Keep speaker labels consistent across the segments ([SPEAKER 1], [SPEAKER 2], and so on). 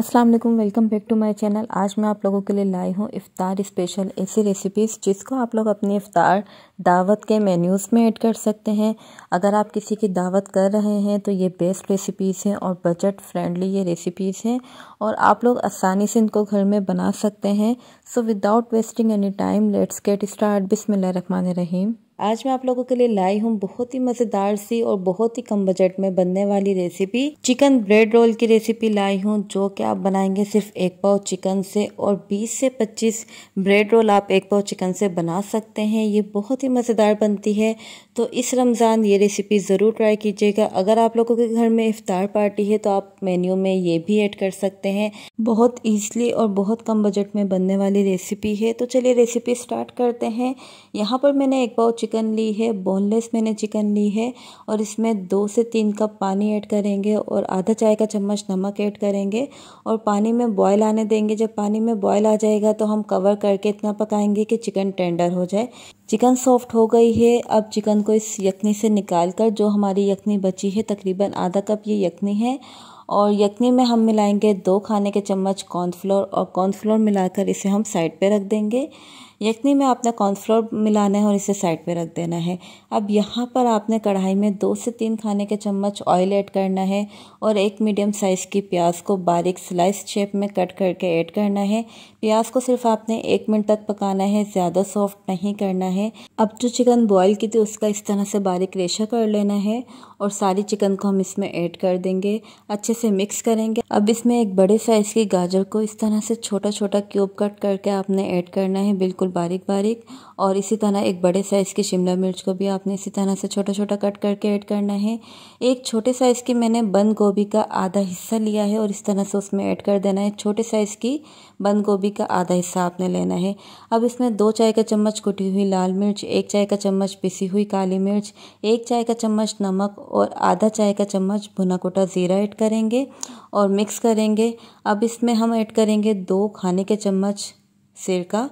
[SPEAKER 1] अस्सलाम वालेकुम welcome back to my channel आज मैं आप लोगों के लिए लाई हूँ इफ़ार स्पेशल ऐसी रेसिपीज़ जिसको आप लोग अपने इफ़ार दावत के मेन्यूज़ में ऐड कर सकते हैं अगर आप किसी की दावत कर रहे हैं तो ये बेस्ट रेसिपीज़ हैं और बजट फ्रेंडली ये रेसिपीज़ हैं और आप लोग आसानी से इनको घर में बना सकते हैं so without wasting any time let's get start बिसमिल्ल रहीम आज मैं आप लोगों के लिए लाई हूँ बहुत ही मज़ेदार सी और बहुत ही कम बजट में बनने वाली रेसिपी चिकन ब्रेड रोल की रेसिपी लाई हूँ जो कि आप बनाएंगे सिर्फ एक पाव चिकन से और 20 से 25 ब्रेड रोल आप एक पाव चिकन से बना सकते हैं ये बहुत ही मज़ेदार बनती है तो इस रमज़ान ये रेसिपी ज़रूर ट्राई कीजिएगा अगर आप लोगों के घर में इफ़ार पार्टी है तो आप मेन्यू में ये भी ऐड कर सकते हैं बहुत ईजली और बहुत कम बजट में बनने वाली रेसिपी है तो चलिए रेसिपी स्टार्ट करते हैं यहाँ पर मैंने एक पाव चिकन ली है बोनलेस मैंने चिकन ली है और इसमें दो से तीन कप पानी ऐड करेंगे और आधा चाय का चम्मच नमक ऐड करेंगे और पानी में बॉयल आने देंगे जब पानी में बॉयल आ जाएगा तो हम कवर करके इतना पकाएंगे कि चिकन टेंडर हो जाए चिकन सॉफ्ट हो गई है अब चिकन को इस यखनी से निकाल कर जो हमारी यखनी बची है तकरीबन आधा कप ये यखनी है और यखनी में हम मिलाएंगे दो खाने के चम्मच कॉर्नफ्लोर और कॉर्नफ्लोर मिलाकर इसे हम साइड पे रख देंगे यखनी में आपने कॉर्नफ्लोर मिलाना है और इसे साइड पे रख देना है अब यहाँ पर आपने कढ़ाई में दो से तीन खाने के चम्मच ऑयल ऐड करना है और एक मीडियम साइज़ की प्याज को बारीक स्लाइस शेप में कट करके ऐड करना है प्याज को सिर्फ आपने एक मिनट तक पकाना है ज़्यादा सॉफ्ट नहीं करना है अब जो चिकन बॉईल की थी उसका इस तरह से बारीक रेशा कर लेना है और सारी चिकन को हम इसमें ऐड कर देंगे अच्छे से मिक्स करेंगे अब इसमें एक बड़े साइज़ की गाजर को इस तरह से छोटा छोटा क्यूब कट करके आपने ऐड करना है बिल्कुल बारीक बारीक और इसी तरह एक बड़े साइज़ की शिमला मिर्च को भी आपने इसी तरह से छोटा छोटा कट करके ऐड करना है एक छोटे साइज़ की मैंने बंद गोभी का आधा हिस्सा लिया है और इस तरह से उसमें ऐड कर देना है छोटे साइज़ की बंद गोभी का आधा हिस्सा आपने लेना है अब इसमें दो चाय का चम्मच कुटी हुई लाल मिर्च एक चाय का चम्मच पिसी हुई काली मिर्च एक चाय का चम्मच नमक और आधा चाय का चम्मच भुना कोटा ज़ीरा ऐड करेंगे और मिक्स करेंगे अब इसमें हम ऐड करेंगे दो खाने के चम्मच सिरका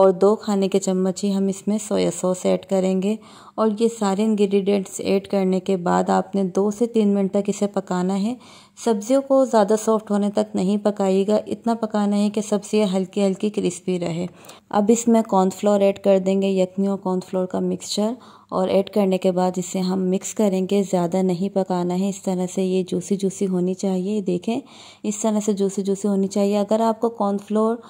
[SPEAKER 1] और दो खाने के चम्मच ही हम इसमें सोया सॉस ऐड करेंगे और ये सारे इंग्रेडिएंट्स ऐड करने के बाद आपने दो से तीन मिनट तक इसे पकाना है सब्जियों को ज़्यादा सॉफ्ट होने तक नहीं पकाइएगा इतना पकाना है कि सब्जियाँ हल्की हल्की क्रिस्पी रहे अब इसमें कॉर्नफ्लोर ऐड कर देंगे यखनी और कॉर्नफ्लोर का मिक्सचर और ऐड करने के बाद इसे हम मिक्स करेंगे ज़्यादा नहीं पकाना है इस तरह से ये जूसी जूसी होनी चाहिए देखें इस तरह से जूसी जूसी होनी चाहिए अगर आपको कॉर्नफ्लोर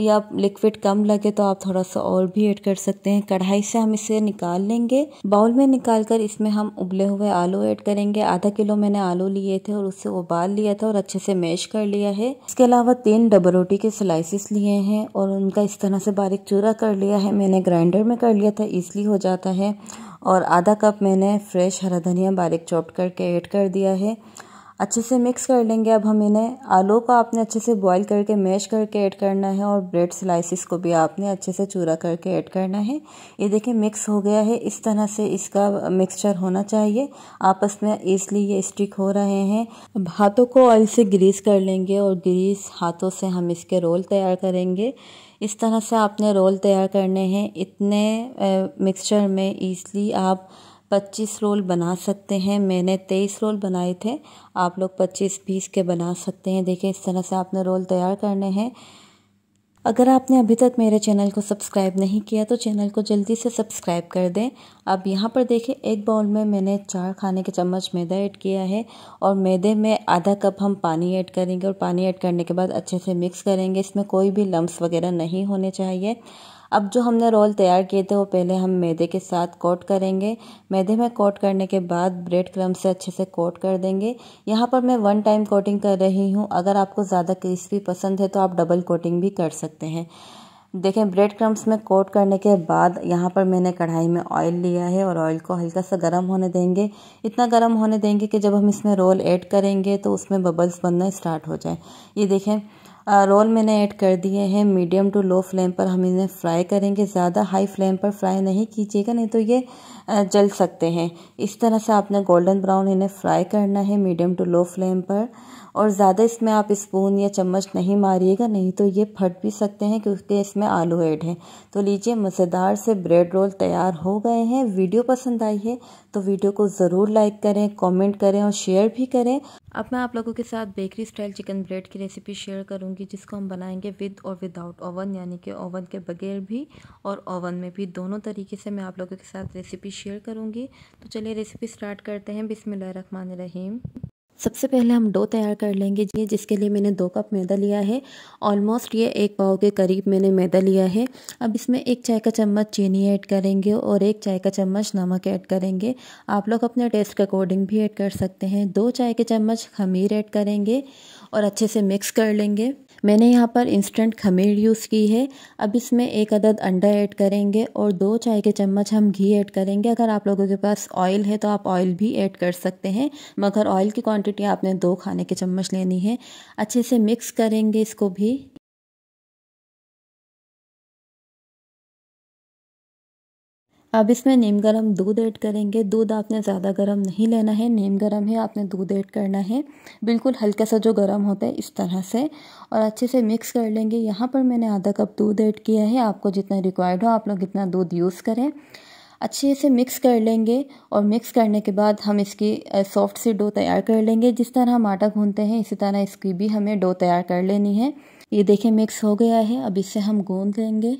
[SPEAKER 1] या लिक्विड कम लगे तो आप थोड़ा सा और भी ऐड कर सकते हैं कढ़ाई से हम इसे निकाल लेंगे बाउल में निकाल कर इसमें हम उबले हुए आलू ऐड करेंगे आधा किलो मैंने आलू लिए थे और उससे उबाल लिया था और अच्छे से मैश कर लिया है इसके अलावा तीन डबल रोटी के स्लाइसिस लिए हैं और उनका इस तरह से बारीक चूरा कर लिया है मैंने ग्राइंडर में कर लिया था ईजिली हो जाता है और आधा कप मैंने फ्रेश हरा धनिया बारीक चॉप करके ऐड कर दिया है अच्छे से मिक्स कर लेंगे अब हम इन्हें आलू को आपने अच्छे से बॉईल करके मैश करके ऐड करना है और ब्रेड स्लाइसिस को भी आपने अच्छे से चूरा करके ऐड करना है ये देखिए मिक्स हो गया है इस तरह से इसका मिक्सचर होना चाहिए आपस में इसलिए ये स्टिक हो रहे हैं अब हाथों को ऑयल से ग्रीस कर लेंगे और ग्रीस हाथों से हम इसके रोल तैयार करेंगे इस तरह से आपने रोल तैयार करने हैं इतने मिक्सचर में ईजली आप पच्चीस रोल बना सकते हैं मैंने तेईस रोल बनाए थे आप लोग पच्चीस बीस के बना सकते हैं देखिए इस तरह से आपने रोल तैयार करने हैं अगर आपने अभी तक मेरे चैनल को सब्सक्राइब नहीं किया तो चैनल को जल्दी से सब्सक्राइब कर दें अब यहाँ पर देखें एक बाउल में मैंने चार खाने के चम्मच मैदा ऐड किया है और मैदे में आधा कप हम पानी ऐड करेंगे और पानी ऐड करने के बाद अच्छे से मिक्स करेंगे इसमें कोई भी लम्ब वगैरह नहीं होने चाहिए अब जो हमने रोल तैयार किए थे वो पहले हम मैदे के साथ कोट करेंगे मैदे में कोट करने के बाद ब्रेड क्रम से अच्छे से कोट कर देंगे यहाँ पर मैं वन टाइम कोटिंग कर रही हूँ अगर आपको ज़्यादा क्रिस्पी पसंद है तो आप डबल कोटिंग भी कर सकते हैं देखें ब्रेड क्रम्स में कोट करने के बाद यहाँ पर मैंने कढ़ाई में ऑयल लिया है और ऑयल को हल्का सा गर्म होने देंगे इतना गर्म होने देंगे कि जब हम इसमें रोल ऐड करेंगे तो उसमें बबल्स बनना स्टार्ट हो जाए ये देखें रोल मैंने ऐड कर दिए हैं मीडियम टू लो फ्लेम पर हम इन्हें फ्राई करेंगे ज़्यादा हाई फ्लेम पर फ्राई नहीं कीजिएगा नहीं तो ये जल सकते हैं इस तरह से आपने गोल्डन ब्राउन इन्हें फ्राई करना है मीडियम टू लो फ्लेम पर और ज़्यादा इसमें आप स्पून या चम्मच नहीं मारिएगा नहीं तो ये फट भी सकते हैं क्योंकि इसमें आलू ऐड है तो लीजिए मज़ेदार से ब्रेड रोल तैयार हो गए हैं वीडियो पसंद आई है तो वीडियो को ज़रूर लाइक करें कमेंट करें और शेयर भी करें अब मैं आप लोगों के साथ बेकरी स्टाइल चिकन ब्रेड की रेसिपी शेयर करूंगी जिसको हम बनाएंगे विद और विदाउट ओवन यानी कि ओवन के बगैर भी और ओवन में भी दोनों तरीके से मैं आप लोगों के साथ रेसिपी शेयर करूंगी तो चलिए रेसिपी स्टार्ट करते हैं बिसमिल्लर रहीम सबसे पहले हम डो तैयार कर लेंगे जी जिसके लिए मैंने दो कप मैदा लिया है ऑलमोस्ट ये एक पाव के करीब मैंने मैदा लिया है अब इसमें एक चाय का चम्मच चीनी ऐड करेंगे और एक चाय का चम्मच नमक ऐड करेंगे आप लोग अपने टेस्ट के अकॉर्डिंग भी ऐड कर सकते हैं दो चाय के चम्मच खमीर ऐड करेंगे और अच्छे से मिक्स कर लेंगे मैंने यहाँ पर इंस्टेंट खमीर यूज़ की है अब इसमें एक अदद अंडा ऐड करेंगे और दो चाय के चम्मच हम घी ऐड करेंगे अगर आप लोगों के पास ऑयल है तो आप ऑयल भी ऐड कर सकते हैं मगर ऑयल की क्वांटिटी आपने दो खाने के चम्मच लेनी है अच्छे से मिक्स करेंगे इसको भी अब इसमें नीम गर्म दूध ऐड करेंगे दूध आपने ज़्यादा गर्म नहीं लेना है नीम गर्म है आपने दूध ऐड करना है बिल्कुल हल्का सा जो गर्म होता है इस तरह से और अच्छे से मिक्स कर लेंगे यहाँ पर मैंने आधा कप दूध ऐड किया है आपको जितना रिक्वायर्ड हो आप लोग इतना दूध यूज़ करें अच्छे से मिक्स कर लेंगे और मिक्स करने के बाद हम इसकी सॉफ्ट सी डो तैयार कर लेंगे जिस तरह हम आटा गूंदते हैं इसी तरह इसकी भी हमें डो तैयार कर लेनी है ये देखें मिक्स हो गया है अब इसे हम गूँध लेंगे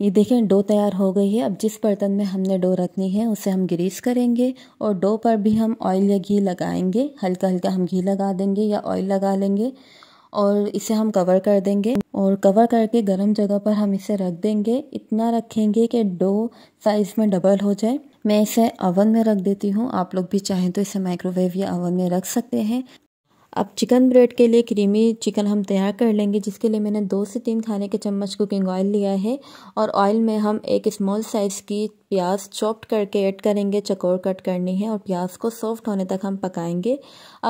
[SPEAKER 1] ये देखें डो तैयार हो गई है अब जिस बर्तन में हमने डो रखनी है उसे हम ग्रीस करेंगे और डो पर भी हम ऑयल या घी लगाएंगे हल्का हल्का हम घी लगा देंगे या ऑयल लगा लेंगे और इसे हम कवर कर देंगे और कवर करके गर्म जगह पर हम इसे रख देंगे इतना रखेंगे कि डो साइज़ में डबल हो जाए मैं इसे अवन में रख देती हूँ आप लोग भी चाहें तो इसे माइक्रोवेव या अवन में रख सकते हैं अब चिकन ब्रेड के लिए क्रीमी चिकन हम तैयार कर लेंगे जिसके लिए मैंने दो से तीन खाने के चम्मच कुकिंग ऑयल लिया है और ऑयल में हम एक स्मॉल साइज़ की प्याज चॉप्ड करके ऐड करेंगे चकोर कट करनी है और प्याज को सॉफ्ट होने तक हम पकाएंगे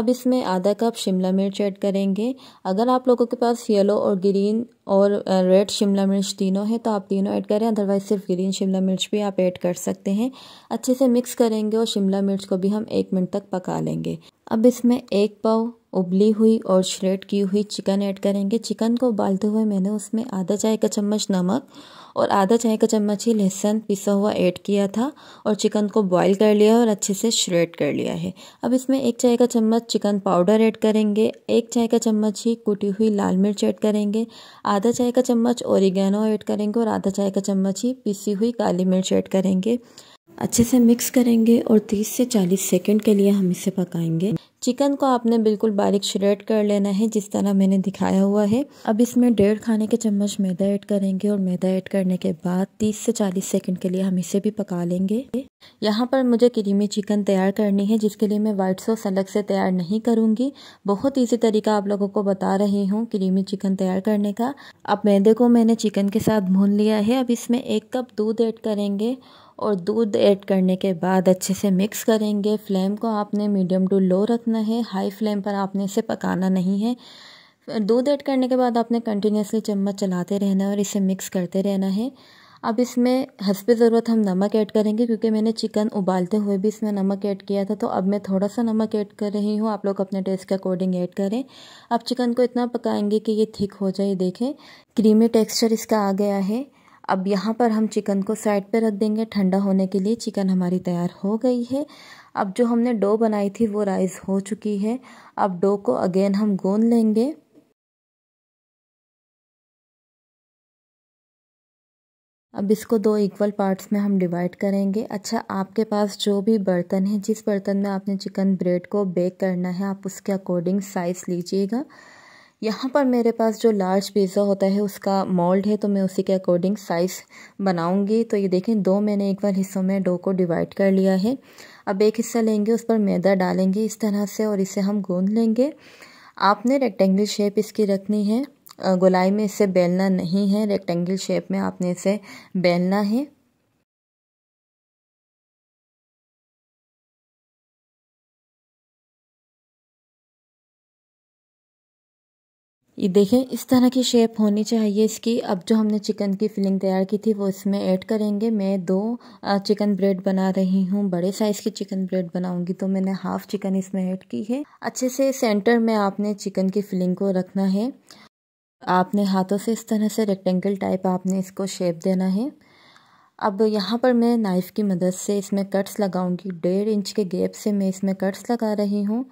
[SPEAKER 1] अब इसमें आधा कप शिमला मिर्च ऐड करेंगे अगर आप लोगों के पास येलो और ग्रीन और रेड शिमला मिर्च तीनों है तो आप तीनों ऐड करें अदरवाइज सिर्फ ग्रीन शिमला मिर्च भी आप ऐड कर सकते हैं अच्छे से मिक्स करेंगे और शिमला मिर्च को भी हम एक मिनट तक पका लेंगे अब इसमें एक पाव उबली हुई और श्रेड की हुई चिकन ऐड करेंगे चिकन को उबालते हुए मैंने उसमें आधा चाय का चम्मच नमक और आधा चाय का चम्मच ही लहसुन पिसा हुआ ऐड किया था और चिकन को बॉईल कर लिया और अच्छे से श्रेड कर लिया है अब इसमें एक चाय का चम्मच चिकन पाउडर ऐड करेंगे एक चाय का चम्मच ही कुटी हुई लाल मिर्च ऐड करेंगे आधा चाय का चम्मच ओरिगेनो ऐड करेंगे और आधा चाय का चम्मच ही पिसी हुई काली मिर्च ऐड करेंगे अच्छे से मिक्स करेंगे और 30 से 40 सेकंड के लिए हम इसे पकाएंगे चिकन को आपने बिल्कुल बारीक श्रेड कर लेना है जिस तरह मैंने दिखाया हुआ है अब इसमें डेढ़ खाने के चम्मच मैदा ऐड करेंगे और मैदा ऐड करने के बाद 30 से 40 सेकंड के लिए हम इसे भी पका लेंगे यहाँ पर मुझे क्रीमी चिकन तैयार करनी है जिसके लिए मैं वाइट सॉस अलग से तैयार नहीं करूँगी बहुत ईजी तरीका आप लोगों को बता रही हूँ क्रीमी चिकन तैयार करने का अब मैदे को मैंने चिकन के साथ भून लिया है अब इसमें एक कप दूध ऐड करेंगे और दूध ऐड करने के बाद अच्छे से मिक्स करेंगे फ्लेम को आपने मीडियम टू लो रखना है हाई फ्लेम पर आपने इसे पकाना नहीं है दूध ऐड करने के बाद आपने कंटिन्यूसली चम्मच चलाते रहना है और इसे मिक्स करते रहना है अब इसमें हंसपे ज़रूरत हम नमक ऐड करेंगे क्योंकि मैंने चिकन उबालते हुए भी इसमें नमक ऐड किया था तो अब मैं थोड़ा सा नमक ऐड कर रही हूँ आप लोग अपने टेस्ट के अकॉर्डिंग ऐड करें अब चिकन को इतना पकाएंगे कि ये थिक हो जाए देखें क्रीमी टेक्सचर इसका आ गया है अब यहाँ पर हम चिकन को साइड पे रख देंगे ठंडा होने के लिए चिकन हमारी तैयार हो गई है अब जो हमने डो बनाई थी वो राइस हो चुकी है अब डो को अगेन हम गोन लेंगे अब इसको दो इक्वल पार्ट्स में हम डिवाइड करेंगे अच्छा आपके पास जो भी बर्तन है जिस बर्तन में आपने चिकन ब्रेड को बेक करना है आप उसके अकॉर्डिंग साइज़ लीजिएगा यहाँ पर मेरे पास जो लार्ज पिज़्ज़ा होता है उसका मोल्ड है तो मैं उसी के अकॉर्डिंग साइज़ बनाऊंगी तो ये देखें दो मैंने एक बार हिस्सों में डो को डिवाइड कर लिया है अब एक हिस्सा लेंगे उस पर मैदा डालेंगे इस तरह से और इसे हम गूँध लेंगे आपने रेक्टेंगल शेप इसकी रखनी है गोलाई में इसे बेलना नहीं है रेक्टेंगल शेप में आपने इसे बेलना है ये देखें इस तरह की शेप होनी चाहिए इसकी अब जो हमने चिकन की फिलिंग तैयार की थी वो इसमें ऐड करेंगे मैं दो चिकन ब्रेड बना रही हूँ बड़े साइज़ की चिकन ब्रेड बनाऊंगी तो मैंने हाफ़ चिकन इसमें ऐड की है अच्छे से सेंटर में आपने चिकन की फिलिंग को रखना है आपने हाथों से इस तरह से रेक्टेंगल टाइप आपने इसको शेप देना है अब यहाँ पर मैं नाइफ़ की मदद से इसमें कट्स लगाऊंगी डेढ़ इंच के गैप से मैं इसमें कट्स लगा रही हूँ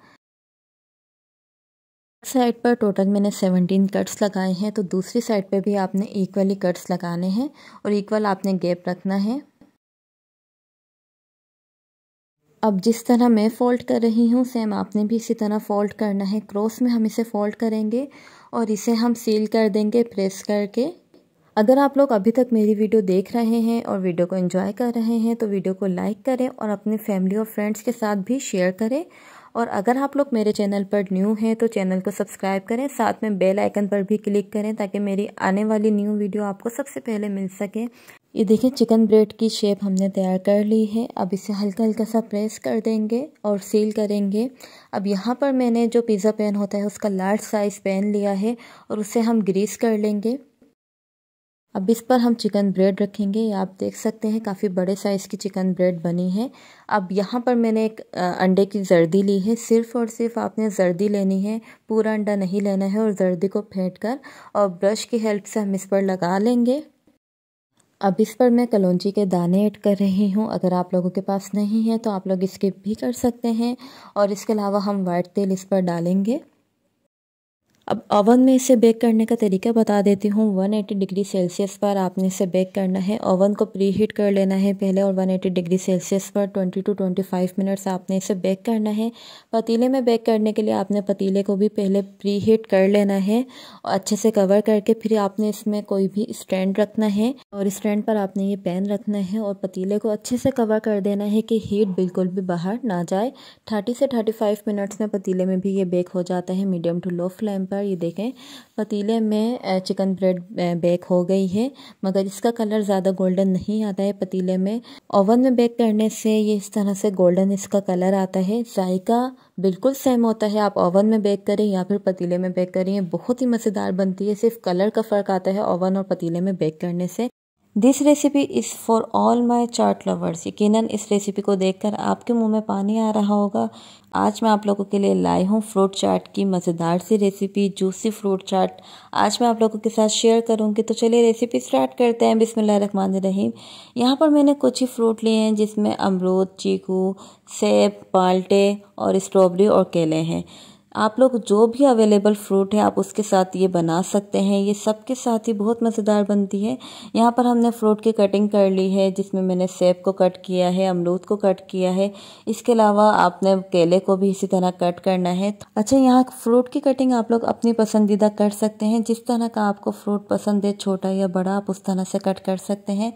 [SPEAKER 1] साइड पर टोटल मैंने सेवनटीन कट्स लगाए हैं तो दूसरी साइड पर भी आपने इक्वली कट्स लगाने हैं और इक्वल आपने गैप रखना है अब जिस तरह मैं फ़ोल्ड कर रही हूँ सेम आपने भी इसी तरह फ़ोल्ड करना है क्रॉस में हम इसे फ़ोल्ड करेंगे और इसे हम सील कर देंगे प्रेस करके अगर आप लोग अभी तक मेरी वीडियो देख रहे हैं और वीडियो को एंजॉय कर रहे हैं तो वीडियो को लाइक करें और अपने फैमिली और फ्रेंड्स के साथ भी शेयर करें और अगर आप लोग मेरे चैनल पर न्यू हैं तो चैनल को सब्सक्राइब करें साथ में बेल आइकन पर भी क्लिक करें ताकि मेरी आने वाली न्यू वीडियो आपको सबसे पहले मिल सके ये देखिए चिकन ब्रेड की शेप हमने तैयार कर ली है अब इसे हल्का हल्का सा प्रेस कर देंगे और सील करेंगे अब यहाँ पर मैंने जो पिज़्ज़ा पैन होता है उसका लार्ज साइज़ पैन लिया है और उसे हम ग्रीस कर लेंगे अब इस पर हम चिकन ब्रेड रखेंगे आप देख सकते हैं काफ़ी बड़े साइज़ की चिकन ब्रेड बनी है अब यहाँ पर मैंने एक अंडे की जर्दी ली है सिर्फ़ और सिर्फ आपने जर्दी लेनी है पूरा अंडा नहीं लेना है और जर्दी को फेंट कर और ब्रश की हेल्प से हम इस पर लगा लेंगे अब इस पर मैं कलौची के दाने ऐड कर रही हूँ अगर आप लोगों के पास नहीं है तो आप लोग स्किप भी कर सकते हैं और इसके अलावा हम वाइट तेल इस पर डालेंगे अब ओवन में इसे बेक करने का तरीका बता देती हूँ 180 डिग्री सेल्सियस पर आपने इसे बेक करना है ओवन को प्री हीट कर लेना है पहले और 180 डिग्री सेल्सियस पर 20 टू 25 मिनट्स आपने इसे बेक करना है पतीले में बेक करने के लिए आपने पतीले को भी पहले प्री हीट कर लेना है और अच्छे से कवर करके फिर आपने इसमें कोई भी स्टैंड रखना है और स्टैंड पर आपने ये पैन रखना है और पतीले को अच्छे से कवर कर देना है कि हीट बिल्कुल भी बाहर ना जाए थर्टी से थर्टी मिनट्स में पतीले में भी ये बेक हो जाता है मीडियम टू लो फ्लेम का ये देखें पतीले में चिकन ब्रेड बेक हो गई है मगर इसका कलर ज़्यादा गोल्डन नहीं आता है पतीले में ओवन में बेक करने से ये इस तरह से गोल्डन इसका कलर आता है जायका बिल्कुल सेम होता है आप ओवन में बेक करें या फिर पतीले में बेक करें बहुत ही मज़ेदार बनती है सिर्फ कलर का फ़र्क आता है ओवन और पतीले में बेक करने से this recipe is for all my chaat lovers यकीन इस रेसिपी को देखकर आपके मुंह में पानी आ रहा होगा आज मैं आप लोगों के लिए लाई हूँ फ्रूट चाट की मज़ेदार सी रेसिपी जूसी फ्रूट चाट आज मैं आप लोगों के साथ शेयर करूँगी तो चलिए रेसिपी स्टार्ट करते हैं बिसमिल्ल रहीम यहाँ पर मैंने कुछ ही फ्रूट लिए हैं जिसमें अमरूद चीकू सेब पाल्टे और स्ट्रॉबेरी और केले हैं आप लोग जो भी अवेलेबल फ्रूट है आप उसके साथ ये बना सकते हैं ये सबके साथ ही बहुत मज़ेदार बनती है यहाँ पर हमने फ्रूट की कटिंग कर ली है जिसमें मैंने सेब को कट किया है अमरूद को कट किया है इसके अलावा आपने केले को भी इसी तरह कट करना है अच्छा यहाँ फ्रूट की कटिंग आप लोग अपनी पसंदीदा कर सकते हैं जिस तरह का आपको फ्रूट पसंद है छोटा या बड़ा आप उस तरह से कट कर सकते हैं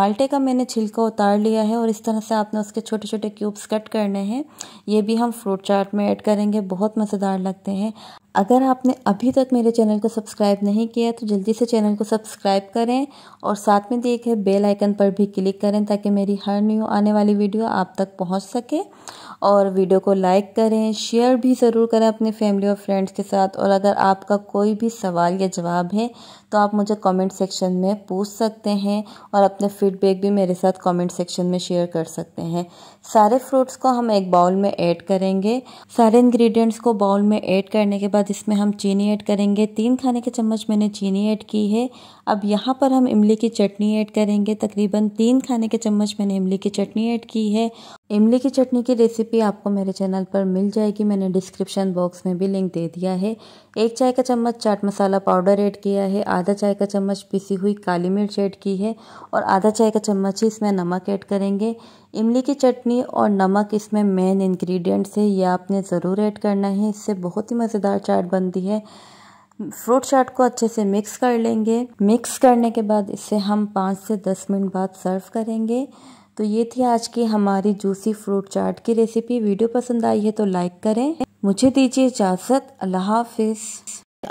[SPEAKER 1] माल्टे का मैंने छिलका उतार लिया है और इस तरह से आपने उसके छोटे छोटे क्यूब्स कट करने हैं ये भी हम फ्रूट चाट में ऐड करेंगे बहुत मज़ेदार मज़ेदार लगते हैं अगर आपने अभी तक मेरे चैनल को सब्सक्राइब नहीं किया तो जल्दी से चैनल को सब्सक्राइब करें और साथ में देखें बेल आइकन पर भी क्लिक करें ताकि मेरी हर न्यू आने वाली वीडियो आप तक पहुंच सके और वीडियो को लाइक करें शेयर भी ज़रूर करें अपने फैमिली और फ्रेंड्स के साथ और अगर आपका कोई भी सवाल या जवाब है तो आप मुझे कॉमेंट सेक्शन में पूछ सकते हैं और अपने फीडबैक भी मेरे साथ कॉमेंट सेक्शन में शेयर कर सकते हैं सारे फ्रूट्स को हम एक बाउल में ऐड करेंगे सारे इंग्रेडिएंट्स को बाउल में ऐड करने के बाद इसमें हम चीनी ऐड करेंगे तीन खाने के चम्मच मैंने चीनी ऐड की है अब यहाँ पर हम इमली की चटनी ऐड करेंगे तकरीबन तीन खाने के चम्मच मैंने इमली की चटनी ऐड की है इमली की चटनी की रेसिपी आपको मेरे चैनल पर मिल जाएगी मैंने डिस्क्रिप्शन बॉक्स में भी लिंक दे दिया है एक चाय का चम्मच चाट मसाला पाउडर ऐड किया है आधा चाय का चम्मच पिसी हुई काली मिर्च ऐड की है और आधा चाय का चम्मच ही इसमें नमक ऐड करेंगे इमली की चटनी और नमक इसमें मेन इंग्रेडिएंट्स है ये आपने ज़रूर ऐड करना है इससे बहुत ही मज़ेदार चाट बनती है फ्रूट चाट को अच्छे से मिक्स कर लेंगे मिक्स करने के बाद इसे हम पाँच से दस मिनट बाद सर्व करेंगे तो ये थी आज की हमारी जूसी फ्रूट चाट की रेसिपी वीडियो पसंद आई है तो लाइक करें मुझे दीजिए इजाज़त अल्लाह हाफिज़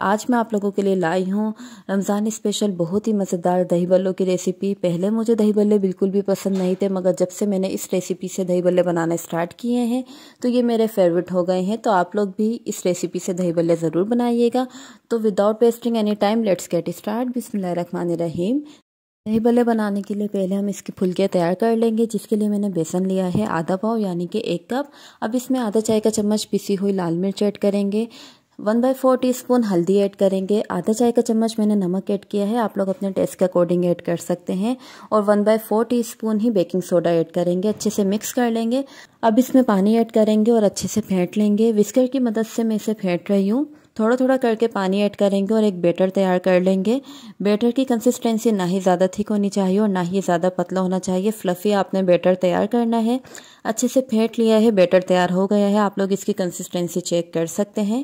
[SPEAKER 1] आज मैं आप लोगों के लिए लाई हूँ रमज़ान स्पेशल बहुत ही मज़ेदार दही बल्लों की रेसिपी पहले मुझे दही बल्ले बिल्कुल भी पसंद नहीं थे मगर जब से मैंने इस रेसिपी से दही बल्ले बनाने स्टार्ट किए हैं तो ये मेरे फेवरेट हो गए हैं तो आप लोग भी इस रेसिपी से दही बल्ले ज़रूर बनाइएगा तो without wasting any time let's get start बिसमान रहीम दही बल्ले बनाने के लिए पहले हम इसकी फुलके तैयार कर लेंगे जिसके लिए मैंने बेसन लिया है आधा पाव यानी कि एक कप अब इसमें आधा चाय का चम्मच पिसी हुई लाल मिर्च ऐड करेंगे one by four teaspoon हल्दी ऐड करेंगे आधा चाय का चम्मच मैंने नमक ऐड किया है आप लोग अपने टेस्ट के अकॉर्डिंग ऐड कर सकते हैं और one by four teaspoon ही बेकिंग सोडा ऐड करेंगे अच्छे से मिक्स कर लेंगे अब इसमें पानी ऐड करेंगे और अच्छे से फेंट लेंगे विस्कर की मदद से मैं इसे फेंट रही हूँ थोड़ा थोड़ा करके पानी ऐड करेंगे और एक बेटर तैयार कर लेंगे बेटर की कंसिस्टेंसी ना ही ज़्यादा थिक होनी चाहिए और ना ही ज़्यादा पतला होना चाहिए फ्लफ़ी आपने बेटर तैयार करना है अच्छे से फेंट लिया है बेटर तैयार हो गया है आप लोग इसकी कंसिस्टेंसी चेक कर सकते हैं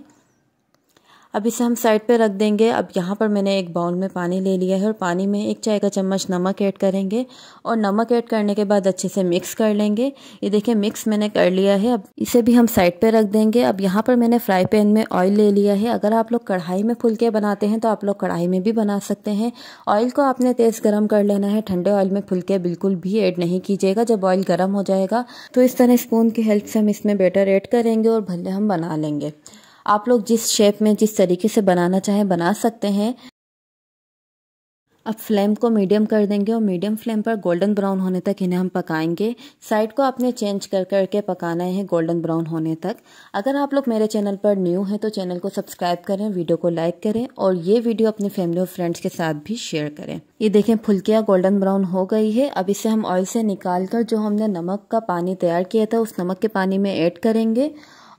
[SPEAKER 1] अब इसे हम साइड पे रख देंगे अब यहाँ पर मैंने एक बाउल में पानी ले लिया है और पानी में एक चाय का चम्मच नमक ऐड करेंगे और नमक ऐड करने के बाद अच्छे से मिक्स कर लेंगे ये देखिए मिक्स मैंने कर लिया है अब इसे भी हम साइड पे रख देंगे अब यहाँ पर मैंने फ्राई पैन में ऑयल ले लिया है अगर आप लोग कढ़ाई में फुलके बनाते हैं तो आप लोग कढ़ाई में भी बना सकते हैं ऑयल को आपने तेज़ गर्म कर लेना है ठंडे ऑयल में फुलके बिल्कुल भी ऐड नहीं कीजिएगा जब ऑयल गर्म हो जाएगा तो इस तरह स्पून की हेल्प से हम इसमें बेटर ऐड करेंगे और भले हम बना लेंगे आप लोग जिस शेप में जिस तरीके से बनाना चाहें बना सकते हैं अब फ्लेम को मीडियम कर देंगे और मीडियम फ्लेम पर गोल्डन ब्राउन होने तक इन्हें हम पकाएंगे साइड को आपने चेंज कर करके पकाना है गोल्डन ब्राउन होने तक अगर आप लोग मेरे चैनल पर न्यू हैं तो चैनल को सब्सक्राइब करें वीडियो को लाइक करें और ये वीडियो अपनी फैमिली और फ्रेंड्स के साथ भी शेयर करें ये देखें फुल्किया गोल्डन ब्राउन हो गई है अब इसे हम ऑयल से निकाल कर जो हमने नमक का पानी तैयार किया था उस नमक के पानी में ऐड करेंगे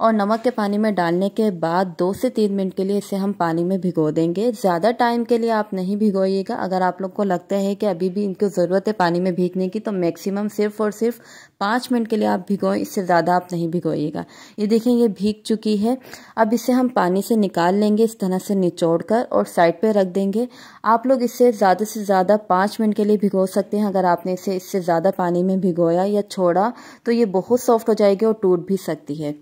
[SPEAKER 1] और नमक के पानी में डालने के बाद दो से तीन मिनट के लिए इसे हम पानी में भिगो देंगे ज़्यादा टाइम के लिए आप नहीं भिगोइएगा अगर आप लोग को लगता है कि अभी भी इनको ज़रूरत है पानी में भीगने की तो मैक्सिमम सिर्फ और सिर्फ पाँच मिनट के लिए आप भिगोएं इससे ज़्यादा आप नहीं भिगोइएगा ये देखें ये भीग चुकी है अब इसे हम पानी से निकाल लेंगे इस तरह से निचोड़ कर और साइड पर रख देंगे आप लोग इसे ज़्यादा से ज़्यादा पाँच मिनट के लिए भिगो सकते हैं अगर आपने इसे इससे ज़्यादा पानी में भिगोया या छोड़ा तो ये बहुत सॉफ्ट हो जाएगी और टूट भी सकती है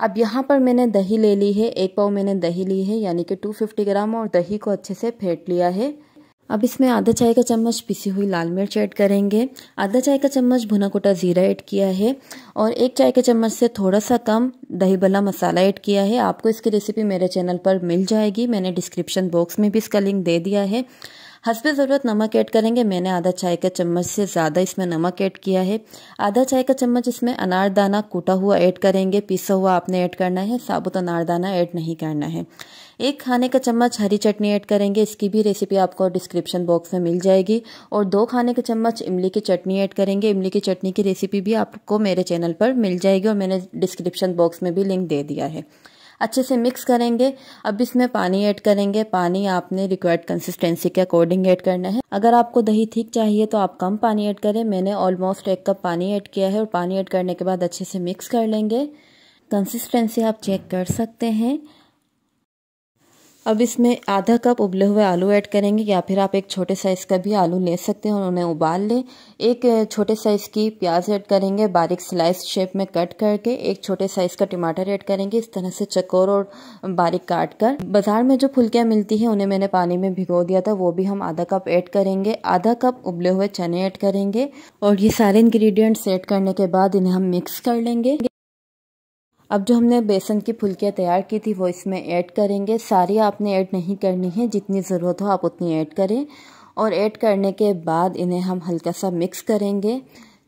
[SPEAKER 1] अब यहाँ पर मैंने दही ले ली है एक पाव मैंने दही ली है यानी कि 250 ग्राम और दही को अच्छे से फेंट लिया है अब इसमें आधा चाय का चम्मच पिसी हुई लाल मिर्च ऐड करेंगे आधा चाय का चम्मच भुना कोटा ज़ीरा ऐड किया है और एक चाय के चम्मच से थोड़ा सा कम दही भला मसाला ऐड किया है आपको इसकी रेसिपी मेरे चैनल पर मिल जाएगी मैंने डिस्क्रिप्शन बॉक्स में भी इसका लिंक दे दिया है हंसबे ज़रूरत नमक ऐड करेंगे मैंने आधा चाय का चम्मच से ज़्यादा इसमें नमक ऐड किया है आधा चाय का चम्मच इसमें अनारदाना कूटा हुआ ऐड करेंगे पिसा हुआ आपने ऐड करना है साबुत अनारदाना ऐड नहीं करना है एक खाने का चम्मच हरी चटनी ऐड करेंगे इसकी भी रेसिपी आपको डिस्क्रिप्शन बॉक्स में मिल जाएगी और दो खाने के चम्मच इमली की चटनी ऐड करेंगे इमली की चटनी की रेसिपी भी आपको मेरे चैनल पर मिल जाएगी और मैंने डिस्क्रिप्शन बॉक्स में भी लिंक दे दिया है अच्छे से मिक्स करेंगे अब इसमें पानी ऐड करेंगे पानी आपने रिक्वायर्ड कंसिस्टेंसी के अकॉर्डिंग ऐड करना है अगर आपको दही ठीक चाहिए तो आप कम पानी ऐड करें मैंने ऑलमोस्ट एक कप पानी ऐड किया है और पानी ऐड करने के बाद अच्छे से मिक्स कर लेंगे कंसिस्टेंसी आप चेक कर सकते हैं अब इसमें आधा कप उबले हुए आलू ऐड करेंगे या फिर आप एक छोटे साइज़ का भी आलू ले सकते हैं और उन्हें उबाल लें एक छोटे साइज़ की प्याज ऐड करेंगे बारीक स्लाइस शेप में कट करके एक छोटे साइज़ का टमाटर ऐड करेंगे इस तरह से चकोर और बारीक काट कर बाजार में जो फुलकियाँ मिलती हैं उन्हें मैंने पानी में भिगो दिया था वो भी हम आधा कप ऐड करेंगे आधा कप उबले हुए चने ऐड करेंगे और ये सारे इन्ग्रीडियंट्स एड करने के बाद इन्हें हम मिक्स कर लेंगे अब जो हमने बेसन की फुलकियाँ तैयार की थी वो इसमें ऐड करेंगे सारी आपने ऐड नहीं करनी है जितनी ज़रूरत हो आप उतनी ऐड करें और ऐड करने के बाद इन्हें हम हल्का सा मिक्स करेंगे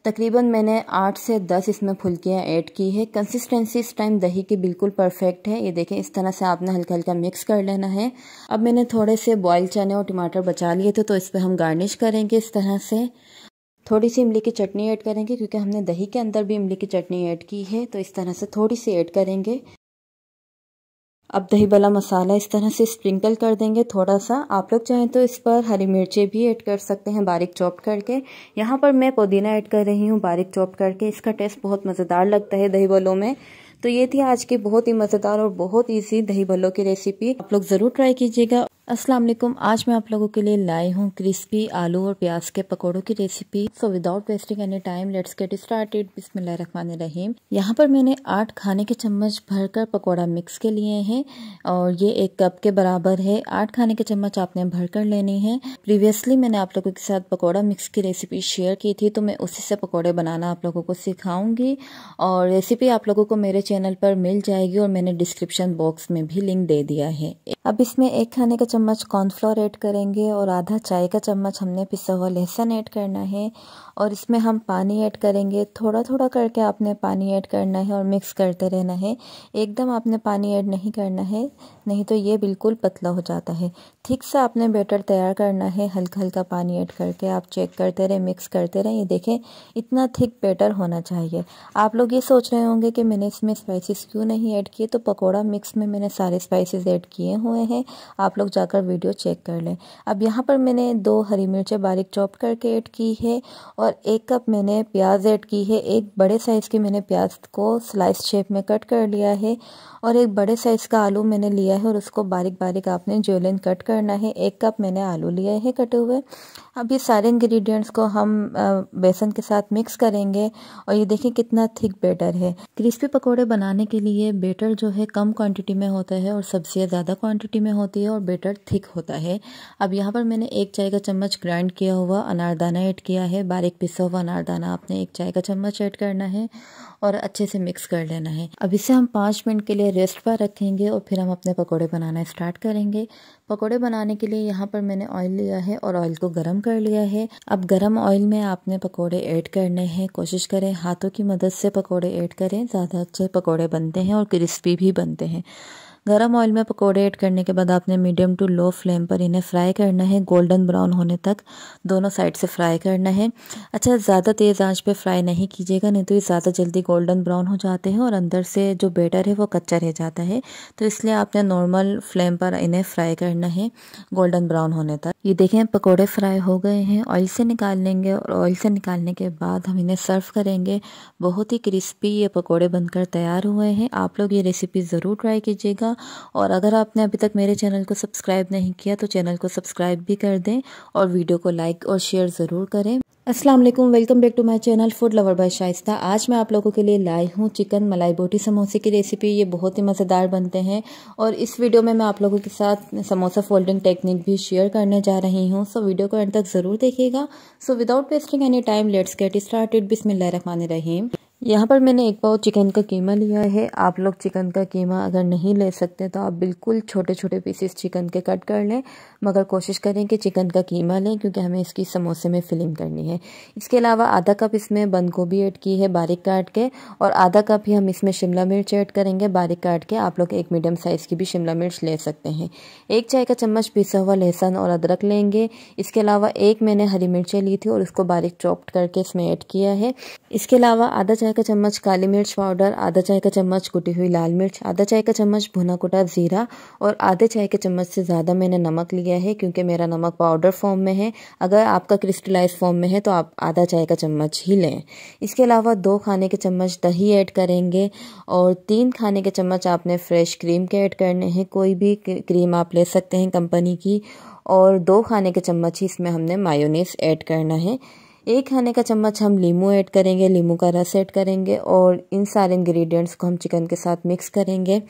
[SPEAKER 1] तकरीबन मैंने आठ से दस इसमें फुलकियाँ ऐड की है कंसिस्टेंसी इस टाइम दही की बिल्कुल परफेक्ट है ये देखें इस तरह से आपने हल्का हल्का मिक्स कर लेना है अब मैंने थोड़े से बॉयल चने और टमाटर बचा लिए थे तो इस पर हम गार्निश करेंगे इस तरह से थोड़ी सी इमली की चटनी ऐड करेंगे क्योंकि हमने दही के अंदर भी इमली की चटनी ऐड की है तो इस तरह से थोड़ी सी ऐड करेंगे अब दही वाला मसाला इस तरह से स्प्रिंकल कर देंगे थोड़ा सा आप लोग चाहें तो इस पर हरी मिर्चें भी ऐड कर सकते हैं बारीक चॉप करके यहाँ पर मैं पुदीना ऐड कर रही हूँ बारीक चॉप करके इसका टेस्ट बहुत मज़ेदार लगता है दही बलों में तो ये थी आज की बहुत ही मज़ेदार और बहुत ईजी दही बलों की रेसिपी आप लोग ज़रूर ट्राई कीजिएगा अस्सलाम वालेकुम आज मैं आप लोगों के लिए लाई हूँ क्रिस्पी आलू और प्याज के पकोड़ों की recipe so without wasting any time let's get started रहीम यहाँ पर मैंने आठ खाने के चम्मच भरकर पकौड़ा मिक्स के लिए हैं और ये एक कप के बराबर है आठ खाने के चम्मच आपने भरकर लेने हैं प्रीवियसली मैंने आप लोगों के साथ पकौड़ा मिक्स की रेसिपी शेयर की थी तो मैं उसी से पकौड़े बनाना आप लोगों को सिखाऊंगी और रेसिपी आप लोगों को मेरे चैनल पर मिल जाएगी और मैंने डिस्क्रिप्शन बॉक्स में भी लिंक दे दिया है अब इसमें एक खाने का चम्मच कॉर्नफ्लोर ऐड करेंगे और आधा चाय का चम्मच हमने पिसा हुआ लहसुन ऐड करना है और इसमें हम पानी ऐड करेंगे थोड़ा थोड़ा करके आपने पानी ऐड करना है और मिक्स करते रहना है एकदम आपने पानी ऐड नहीं करना है नहीं तो ये बिल्कुल पतला हो जाता है ठीक सा आपने बैटर तैयार करना है हल्का हल्का पानी ऐड करके आप चेक करते रहें मिक्स करते रहें ये देखें इतना थिक बैटर होना चाहिए आप लोग ये सोच रहे होंगे कि मैंने इसमें स्पाइसिस क्यों नहीं ऐड किए तो पकौड़ा मिक्स में मैंने सारे स्पाइसिस ऐड किए हुए हैं आप लोग जाकर वीडियो चेक कर लें अब यहाँ पर मैंने दो हरी मिर्चें बारीक चॉप करके ऐड की है और एक कप मैंने प्याज ऐड की है एक बड़े साइज़ की मैंने प्याज को स्लाइस शेप में कट कर लिया है और एक बड़े साइज़ का आलू मैंने लिया है और उसको बारीक बारीक आपने ज्वेलिन कट करना है एक कप मैंने आलू लिए हैं कटे हुए अब ये सारे इंग्रेडिएंट्स को हम बेसन के साथ मिक्स करेंगे और ये देखें कितना थिक बेटर है क्रिस्पी पकौड़े बनाने के लिए बेटर जो है कम क्वांटिटी में होता है और सब्जियाँ ज़्यादा क्वान्टिटी में होती है और बेटर थिक होता है अब यहाँ पर मैंने एक चाय का चम्मच ग्राइंड किया हुआ अनारदाना ऐड किया है बारीक एक पिसा हुआ अनारदाना आपने एक चाय का चम्मच ऐड करना है और अच्छे से मिक्स कर लेना है अब इसे हम पाँच मिनट के लिए रेस्ट पर रखेंगे और फिर हम अपने पकौड़े बनाना स्टार्ट करेंगे पकौड़े बनाने के लिए यहाँ पर मैंने ऑयल लिया है और ऑयल को गर्म कर लिया है अब गर्म ऑयल में आपने पकौड़े ऐड करने हैं कोशिश करें हाथों की मदद से पकौड़े ऐड करें ज़्यादा अच्छे पकौड़े बनते हैं और क्रिस्पी भी बनते हैं गरम ऑयल में पकोड़े ऐड करने के बाद आपने मीडियम टू लो फ्लेम पर इन्हें फ्राई करना है गोल्डन ब्राउन होने तक दोनों साइड से फ्राई करना है अच्छा ज़्यादा तेज़ आंच पे फ्राई नहीं कीजिएगा नहीं तो ये ज़्यादा जल्दी गोल्डन ब्राउन हो जाते हैं और अंदर से जो बेटर है वो कच्चा रह जाता है तो इसलिए आपने नॉर्मल फ्लेम पर इन्हें फ्राई करना है गोल्डन ब्राउन होने तक ये देखें पकोड़े फ्राई हो गए हैं ऑयल से निकाल लेंगे और ऑयल से निकालने के बाद हम इन्हें सर्व करेंगे बहुत ही क्रिस्पी ये पकोड़े बनकर तैयार हुए हैं आप लोग ये रेसिपी ज़रूर ट्राई कीजिएगा और अगर आपने अभी तक मेरे चैनल को सब्सक्राइब नहीं किया तो चैनल को सब्सक्राइब भी कर दें और वीडियो को लाइक और शेयर ज़रूर करें असलम welcome back to my channel food lover by Shaista आज मैं आप लोगों के लिए लाई हूँ चिकन मलाई बोटी समोसे की रेसिपी ये बहुत ही मज़ेदार बनते हैं और इस वीडियो में मैं आप लोगों के साथ समोसा फोल्डिंग टेक्निक भी शेयर करने जा रही हूँ सो वीडियो को एंड तक ज़रूर देखिएगा so without wasting any time let's get started बिस्मिल्लाह रहमान रहीम यहाँ पर मैंने एक पाव चिकन का कीमा लिया है आप लोग चिकन का कीमा अगर नहीं ले सकते तो आप बिल्कुल छोटे छोटे पीसेस चिकन के कट कर लें मगर कोशिश करें कि चिकन का कीमा लें क्योंकि हमें इसकी समोसे में फिलिंग करनी है इसके अलावा आधा कप इसमें बंद गोभी ऐड की है बारीक काट के और आधा कप ही हम इसमें शिमला मिर्च ऐड करेंगे बारीक काट के आप लोग एक मीडियम साइज़ की भी शिमला मिर्च ले सकते हैं एक चाय का चम्मच पिसा हुआ लहसुन और अदरक लेंगे इसके अलावा एक मैंने हरी मिर्चें ली थी और उसको बारीक चॉप्ड करके इसमें ऐड किया है इसके अलावा आधा चाय का चम्मच काली मिर्च पाउडर आधा चाय का चम्मच कुटी हुई लाल मिर्च आधा चाय का चम्मच भुना कुटा ज़ीरा और आधे चाय के चम्मच से ज़्यादा मैंने नमक लिया है क्योंकि मेरा नमक पाउडर फॉर्म में है अगर आपका क्रिस्टलाइज फॉर्म में है तो आप आधा चाय का चम्मच ही लें इसके अलावा दो खाने के चम्मच दही ऐड करेंगे और तीन खाने के चम्मच आपने फ्रेश क्रीम के ऐड करने हैं कोई भी क्रीम आप ले सकते हैं कंपनी की और दो खाने के चम्मच ही इसमें हमने मायोनीस ऐड करना है एक खाने का चम्मच हम लीमू ऐड करेंगे लीमू का रस ऐड करेंगे और इन सारे इंग्रेडिएंट्स को हम चिकन के साथ मिक्स करेंगे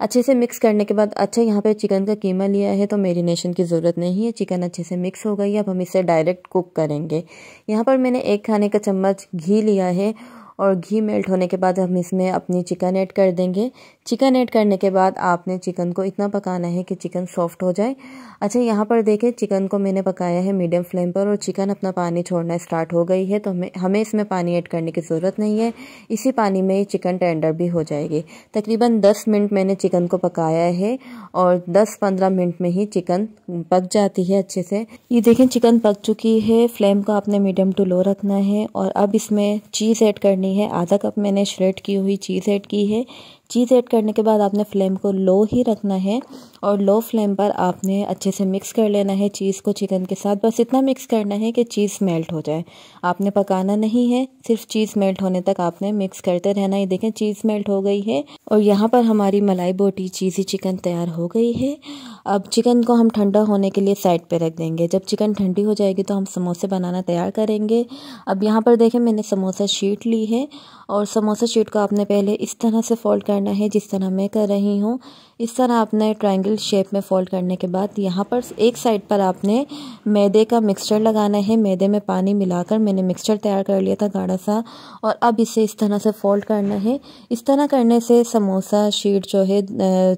[SPEAKER 1] अच्छे से मिक्स करने के बाद अच्छा यहाँ पे चिकन का कीमा लिया है तो मेरीनेशन की ज़रूरत नहीं है चिकन अच्छे से मिक्स हो गई अब हम इसे डायरेक्ट कुक करेंगे यहाँ पर मैंने एक खाने का चम्मच घी लिया है और घी मेल्ट होने के बाद हम इसमें अपनी चिकन ऐड कर देंगे चिकन ऐड करने के बाद आपने चिकन को इतना पकाना है कि चिकन सॉफ्ट हो जाए अच्छा यहाँ पर देखें चिकन को मैंने पकाया है मीडियम फ्लेम पर और चिकन अपना पानी छोड़ना स्टार्ट हो गई है तो हमें हमें इसमें पानी ऐड करने की ज़रूरत नहीं है इसी पानी में चिकन टेंडर भी हो जाएगी तकरीबन दस मिनट मैंने चिकन को पकाया है और दस पंद्रह मिनट में ही चिकन पक जाती है अच्छे से ये देखें चिकन पक चुकी है फ्लेम को आपने मीडियम टू लो रखना है और अब इसमें चीज़ ऐड करनी है आधा कप मैंने श्रेड की हुई चीज़ ऐड की है चीज़ ऐड करने के बाद आपने फ्लेम को लो ही रखना है और लो फ्लेम पर आपने अच्छे से मिक्स कर लेना है चीज़ को चिकन के साथ बस इतना मिक्स करना है कि चीज़ मेल्ट हो जाए आपने पकाना नहीं है सिर्फ चीज़ मेल्ट होने तक आपने मिक्स करते रहना है देखें चीज़ मेल्ट हो गई है और यहाँ पर हमारी मलाई बोटी चीज़ी चिकन तैयार हो गई है अब चिकन को हम ठंडा होने के लिए साइड पर रख देंगे जब चिकन ठंडी हो जाएगी तो हम समोसे बनाना तैयार करेंगे अब यहाँ पर देखें मैंने समोसा शीट ली है और समोसा शीट को आपने पहले इस तरह से फोल्ड कर करना है जिस तरह मैं कर रही हूँ इस तरह आपने ट्रायंगल शेप में फ़ोल्ड करने के बाद यहाँ पर एक साइड पर आपने मैदे का मिक्सचर लगाना है मैदे में पानी मिलाकर मैंने मिक्सचर तैयार कर लिया था गाढ़ा सा और अब इसे इस तरह से फ़ोल्ड करना है इस तरह करने से समोसा शीट जो है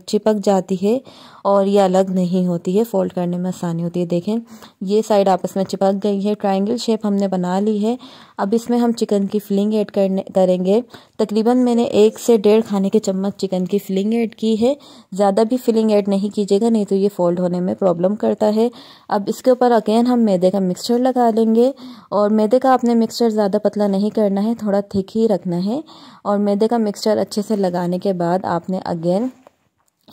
[SPEAKER 1] चिपक जाती है और ये अलग नहीं होती है फ़ोल्ड करने में आसानी होती है देखें ये साइड आपस में चिपक गई है ट्राइंगल शेप हमने बना ली है अब इसमें हम चिकन की फिलिंग ऐड करने करेंगे तकरीबन मैंने एक से डेढ़ खाने के चम्मच चिकन की फिलिंग ऐड की है ज़्यादा भी फिलिंग ऐड नहीं कीजिएगा नहीं तो ये फोल्ड होने में प्रॉब्लम करता है अब इसके ऊपर अगेन हम मैदे का मिक्सचर लगा लेंगे और मैदे का आपने मिक्सचर ज़्यादा पतला नहीं करना है थोड़ा थिक ही रखना है और मैदे का मिक्सचर अच्छे से लगाने के बाद आपने अगेन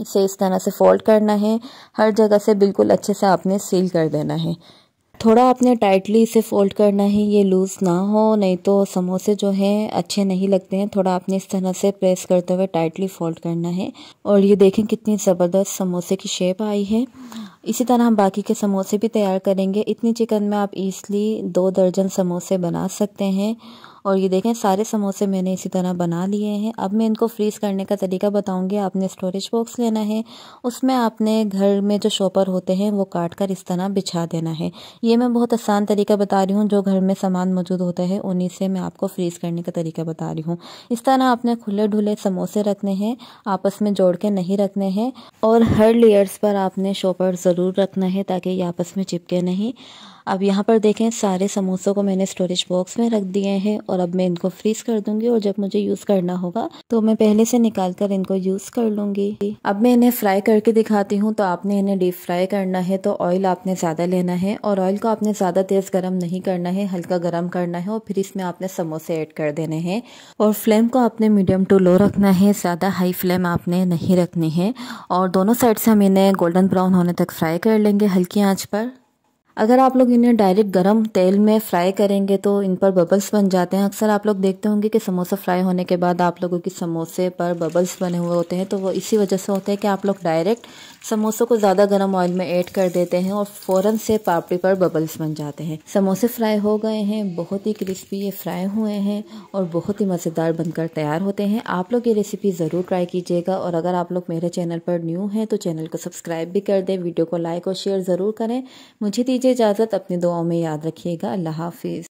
[SPEAKER 1] इसे इस तरह से फोल्ड करना है हर जगह से बिल्कुल अच्छे से आपने सील कर देना है थोड़ा आपने टाइटली इसे फोल्ड करना है ये लूज़ ना हो नहीं तो समोसे जो हैं अच्छे नहीं लगते हैं थोड़ा आपने इस तरह से प्रेस करते हुए टाइटली फोल्ड करना है और ये देखें कितनी ज़बरदस्त समोसे की शेप आई है इसी तरह हम बाकी के समोसे भी तैयार करेंगे इतनी चिकन में आप इजली दो दर्जन समोसे बना सकते हैं और ये देखें सारे समोसे मैंने इसी तरह बना लिए हैं अब मैं इनको फ्रीज़ करने का तरीका बताऊँगी आपने स्टोरेज बॉक्स लेना है उसमें आपने घर में जो शॉपर होते हैं वो काट कर इस तरह बिछा देना है ये मैं बहुत आसान तरीका बता रही हूँ जो घर में सामान मौजूद होता है उन्हीं से मैं आपको फ्रीज़ करने का तरीका बता रही हूँ इस तरह आपने खुले ढुले समोसे रखने हैं आपस में जोड़ के नहीं रखने हैं और हर लेयर्स पर आपने शॉपर ज़रूर रखना है ताकि ये आपस में चिपके नहीं अब यहाँ पर देखें सारे समोसों को मैंने स्टोरेज बॉक्स में रख दिए हैं और अब मैं इनको फ्रीज कर दूंगी और जब मुझे यूज़ करना होगा तो मैं पहले से निकाल कर इनको यूज़ कर लूंगी अब मैं इन्हें फ्राई करके दिखाती हूँ तो आपने इन्हें डीप फ्राई करना है तो ऑयल आपने ज़्यादा लेना है और ऑयल को आपने ज़्यादा तेज़ गर्म नहीं करना है हल्का गर्म करना है और फिर इसमें आपने समोसे ऐड कर देने हैं और फ्लेम को आपने मीडियम टू लो रखना है ज़्यादा हाई फ्लेम आपने नहीं रखनी है और दोनों साइड से हम इन्हें गोल्डन ब्राउन होने तक फ्राई कर लेंगे हल्की आंच पर अगर आप लोग इन्हें डायरेक्ट गरम तेल में फ्राई करेंगे तो इन पर बबल्स बन जाते हैं अक्सर आप लोग देखते होंगे कि समोसा फ्राई होने के बाद आप लोगों के समोसे पर बबल्स बने हुए होते हैं तो वो इसी वजह से होते हैं कि आप लोग डायरेक्ट समोसों को ज़्यादा गर्म ऑयल में ऐड कर देते हैं और फ़ौरन से पापड़ी पर बबल्स बन जाते हैं समोसे फ्राई हो गए हैं बहुत ही क्रिस्पी ये फ्राई हुए हैं और बहुत ही मज़ेदार बनकर तैयार होते हैं आप लोग ये रेसिपी ज़रूर ट्राई कीजिएगा और अगर आप लोग मेरे चैनल पर न्यू हैं तो चैनल को सब्सक्राइब भी कर दें वीडियो को लाइक और शेयर ज़रूर करें मुझे दीजिए इजाज़त अपनी दुआओं में याद रखिएगा अल्लाह हाफिज़